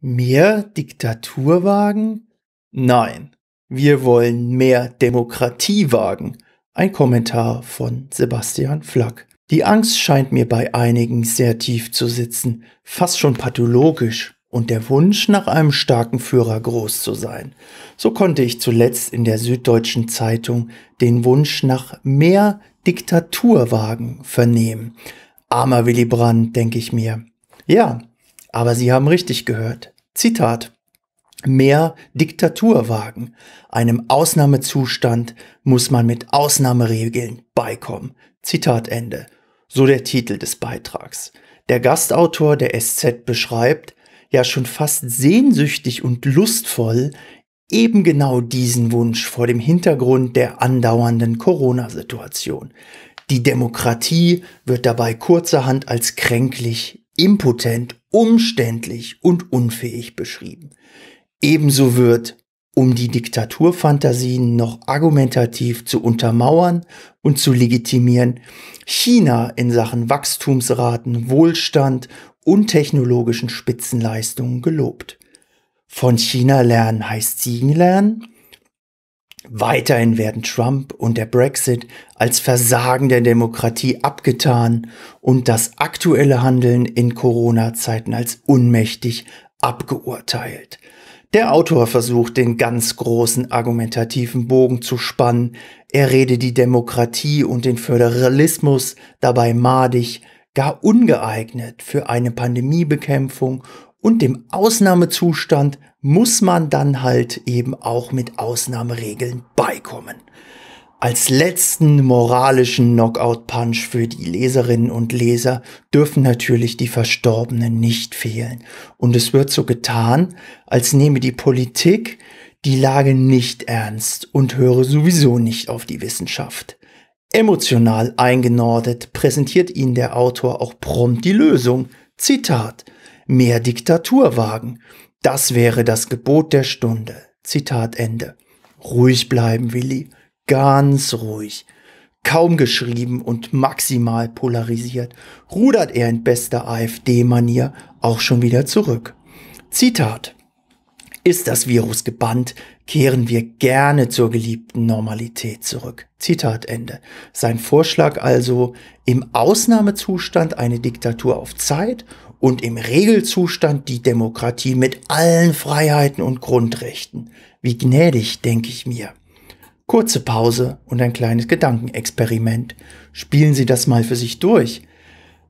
Mehr Diktatur wagen? Nein, wir wollen mehr Demokratie wagen. Ein Kommentar von Sebastian Flack. Die Angst scheint mir bei einigen sehr tief zu sitzen, fast schon pathologisch und der Wunsch nach einem starken Führer groß zu sein. So konnte ich zuletzt in der Süddeutschen Zeitung den Wunsch nach mehr Diktaturwagen vernehmen. Armer Willy Brandt, denke ich mir. Ja, aber Sie haben richtig gehört. Zitat. Mehr Diktatur wagen. Einem Ausnahmezustand muss man mit Ausnahmeregeln beikommen. Zitat Ende. So der Titel des Beitrags. Der Gastautor der SZ beschreibt, ja schon fast sehnsüchtig und lustvoll, eben genau diesen Wunsch vor dem Hintergrund der andauernden Corona-Situation. Die Demokratie wird dabei kurzerhand als kränklich, impotent umständlich und unfähig beschrieben. Ebenso wird, um die Diktaturfantasien noch argumentativ zu untermauern und zu legitimieren, China in Sachen Wachstumsraten, Wohlstand und technologischen Spitzenleistungen gelobt. Von China lernen heißt Siegen lernen, Weiterhin werden Trump und der Brexit als Versagen der Demokratie abgetan und das aktuelle Handeln in Corona-Zeiten als unmächtig abgeurteilt. Der Autor versucht den ganz großen argumentativen Bogen zu spannen. Er rede die Demokratie und den Föderalismus dabei madig, gar ungeeignet für eine Pandemiebekämpfung und dem Ausnahmezustand muss man dann halt eben auch mit Ausnahmeregeln beikommen. Als letzten moralischen Knockout-Punch für die Leserinnen und Leser dürfen natürlich die Verstorbenen nicht fehlen. Und es wird so getan, als nehme die Politik die Lage nicht ernst und höre sowieso nicht auf die Wissenschaft. Emotional eingenordet präsentiert Ihnen der Autor auch prompt die Lösung. Zitat mehr Diktatur wagen. Das wäre das Gebot der Stunde. Zitat Ende. Ruhig bleiben, Willi. Ganz ruhig. Kaum geschrieben und maximal polarisiert, rudert er in bester AfD-Manier auch schon wieder zurück. Zitat. Ist das Virus gebannt, kehren wir gerne zur geliebten Normalität zurück. Zitat Ende. Sein Vorschlag also, im Ausnahmezustand eine Diktatur auf Zeit und im Regelzustand die Demokratie mit allen Freiheiten und Grundrechten. Wie gnädig, denke ich mir. Kurze Pause und ein kleines Gedankenexperiment. Spielen Sie das mal für sich durch.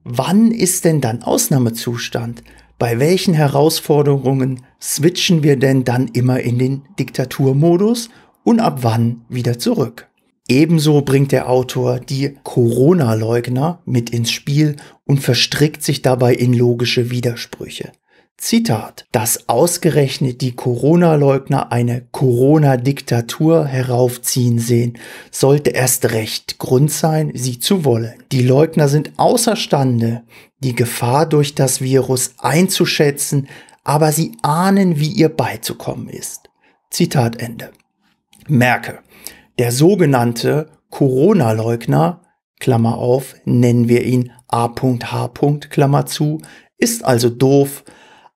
Wann ist denn dann Ausnahmezustand? Bei welchen Herausforderungen switchen wir denn dann immer in den Diktaturmodus und ab wann wieder zurück? Ebenso bringt der Autor die Corona-Leugner mit ins Spiel und verstrickt sich dabei in logische Widersprüche. Zitat, dass ausgerechnet die Corona-Leugner eine Corona-Diktatur heraufziehen sehen, sollte erst recht Grund sein, sie zu wollen. Die Leugner sind außerstande, die Gefahr durch das Virus einzuschätzen, aber sie ahnen, wie ihr beizukommen ist. Zitat Ende. Merke, der sogenannte Corona-Leugner, Klammer auf, nennen wir ihn A.H. Klammer zu, ist also doof,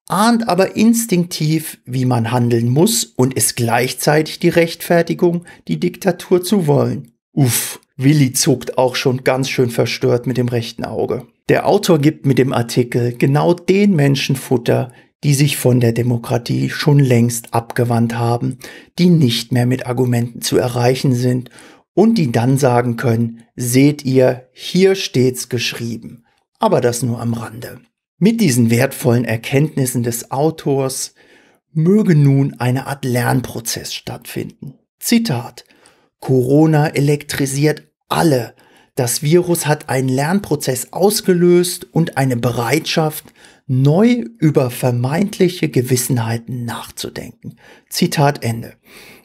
ahnt aber instinktiv, wie man handeln muss und ist gleichzeitig die Rechtfertigung, die Diktatur zu wollen. Uff, Willi zuckt auch schon ganz schön verstört mit dem rechten Auge. Der Autor gibt mit dem Artikel genau den Menschen Futter, die sich von der Demokratie schon längst abgewandt haben, die nicht mehr mit Argumenten zu erreichen sind und die dann sagen können, seht ihr, hier steht's geschrieben. Aber das nur am Rande. Mit diesen wertvollen Erkenntnissen des Autors möge nun eine Art Lernprozess stattfinden. Zitat. Corona elektrisiert alle. Das Virus hat einen Lernprozess ausgelöst und eine Bereitschaft, neu über vermeintliche Gewissenheiten nachzudenken. Zitat Ende.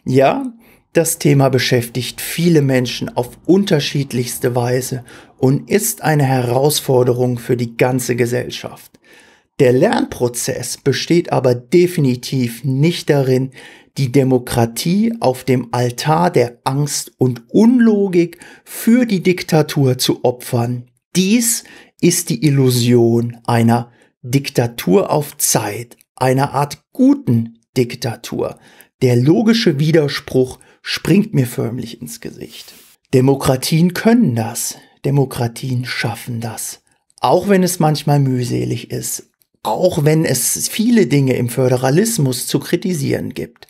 Ja, das Thema beschäftigt viele Menschen auf unterschiedlichste Weise und ist eine Herausforderung für die ganze Gesellschaft. Der Lernprozess besteht aber definitiv nicht darin, die Demokratie auf dem Altar der Angst und Unlogik für die Diktatur zu opfern. Dies ist die Illusion einer Diktatur auf Zeit, einer Art guten Diktatur. Der logische Widerspruch springt mir förmlich ins Gesicht. Demokratien können das. Demokratien schaffen das. Auch wenn es manchmal mühselig ist. Auch wenn es viele Dinge im Föderalismus zu kritisieren gibt.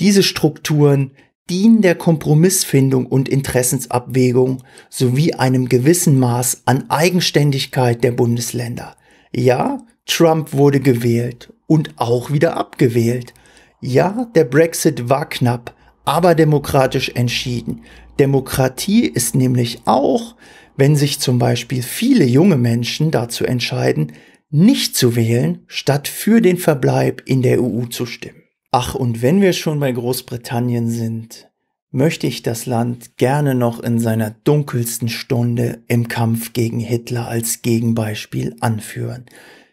Diese Strukturen dienen der Kompromissfindung und Interessensabwägung sowie einem gewissen Maß an Eigenständigkeit der Bundesländer. Ja, Trump wurde gewählt und auch wieder abgewählt. Ja, der Brexit war knapp, aber demokratisch entschieden. Demokratie ist nämlich auch, wenn sich zum Beispiel viele junge Menschen dazu entscheiden, nicht zu wählen, statt für den Verbleib in der EU zu stimmen. Ach, und wenn wir schon bei Großbritannien sind, möchte ich das Land gerne noch in seiner dunkelsten Stunde im Kampf gegen Hitler als Gegenbeispiel anführen.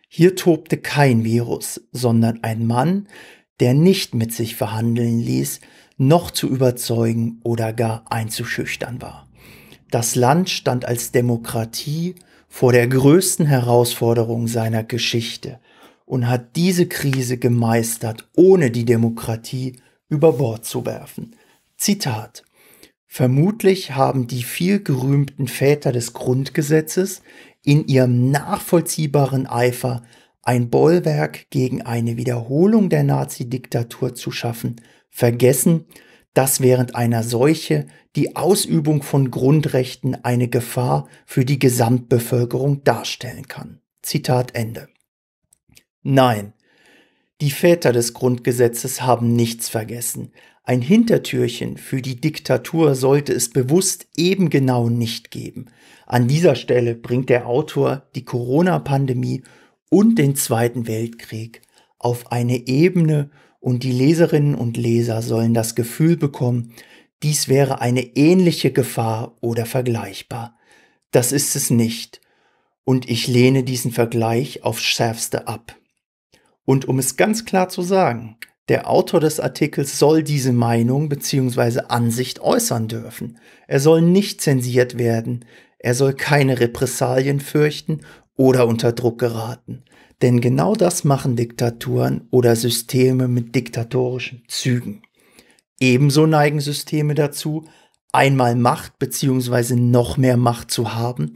Hier tobte kein Virus, sondern ein Mann, der nicht mit sich verhandeln ließ, noch zu überzeugen oder gar einzuschüchtern war. Das Land stand als Demokratie vor der größten Herausforderung seiner Geschichte und hat diese Krise gemeistert, ohne die Demokratie über Bord zu werfen. Zitat Vermutlich haben die vielgerühmten Väter des Grundgesetzes in ihrem nachvollziehbaren Eifer ein Bollwerk gegen eine Wiederholung der Nazi-Diktatur zu schaffen, vergessen, dass während einer Seuche die Ausübung von Grundrechten eine Gefahr für die Gesamtbevölkerung darstellen kann. Zitat Ende. Nein, die Väter des Grundgesetzes haben nichts vergessen, ein Hintertürchen für die Diktatur sollte es bewusst eben genau nicht geben. An dieser Stelle bringt der Autor die Corona-Pandemie und den Zweiten Weltkrieg auf eine Ebene und die Leserinnen und Leser sollen das Gefühl bekommen, dies wäre eine ähnliche Gefahr oder vergleichbar. Das ist es nicht und ich lehne diesen Vergleich aufs schärfste ab. Und um es ganz klar zu sagen, der Autor des Artikels soll diese Meinung bzw. Ansicht äußern dürfen. Er soll nicht zensiert werden. Er soll keine Repressalien fürchten oder unter Druck geraten. Denn genau das machen Diktaturen oder Systeme mit diktatorischen Zügen. Ebenso neigen Systeme dazu, einmal Macht bzw. noch mehr Macht zu haben,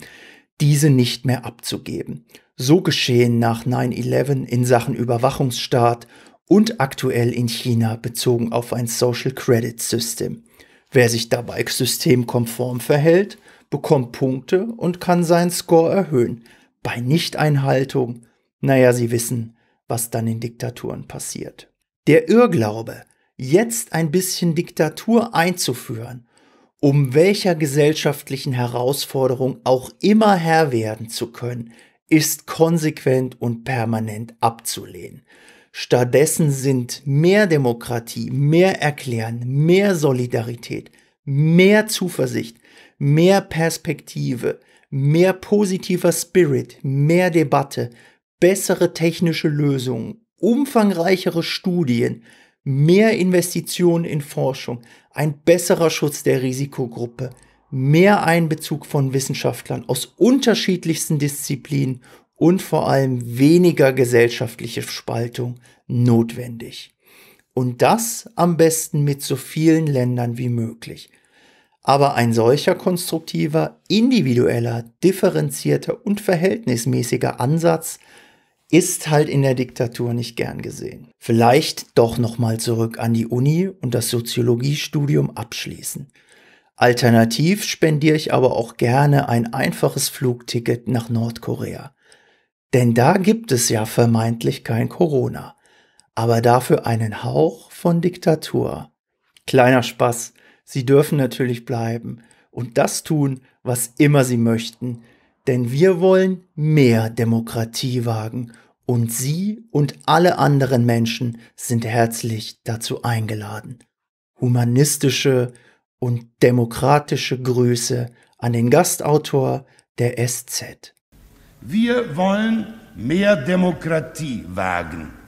diese nicht mehr abzugeben. So geschehen nach 9-11 in Sachen Überwachungsstaat und aktuell in China bezogen auf ein Social Credit System. Wer sich dabei systemkonform verhält, bekommt Punkte und kann seinen Score erhöhen. Bei Nichteinhaltung, naja, Sie wissen, was dann in Diktaturen passiert. Der Irrglaube, jetzt ein bisschen Diktatur einzuführen, um welcher gesellschaftlichen Herausforderung auch immer Herr werden zu können, ist konsequent und permanent abzulehnen. Stattdessen sind mehr Demokratie, mehr Erklären, mehr Solidarität, mehr Zuversicht, mehr Perspektive, mehr positiver Spirit, mehr Debatte, bessere technische Lösungen, umfangreichere Studien, mehr Investitionen in Forschung, ein besserer Schutz der Risikogruppe, mehr Einbezug von Wissenschaftlern aus unterschiedlichsten Disziplinen und vor allem weniger gesellschaftliche Spaltung notwendig. Und das am besten mit so vielen Ländern wie möglich. Aber ein solcher konstruktiver, individueller, differenzierter und verhältnismäßiger Ansatz ist halt in der Diktatur nicht gern gesehen. Vielleicht doch nochmal zurück an die Uni und das Soziologiestudium abschließen. Alternativ spendiere ich aber auch gerne ein einfaches Flugticket nach Nordkorea. Denn da gibt es ja vermeintlich kein Corona, aber dafür einen Hauch von Diktatur. Kleiner Spaß, sie dürfen natürlich bleiben und das tun, was immer sie möchten, denn wir wollen mehr Demokratie wagen und Sie und alle anderen Menschen sind herzlich dazu eingeladen. Humanistische und demokratische Grüße an den Gastautor der SZ. Wir wollen mehr Demokratie wagen.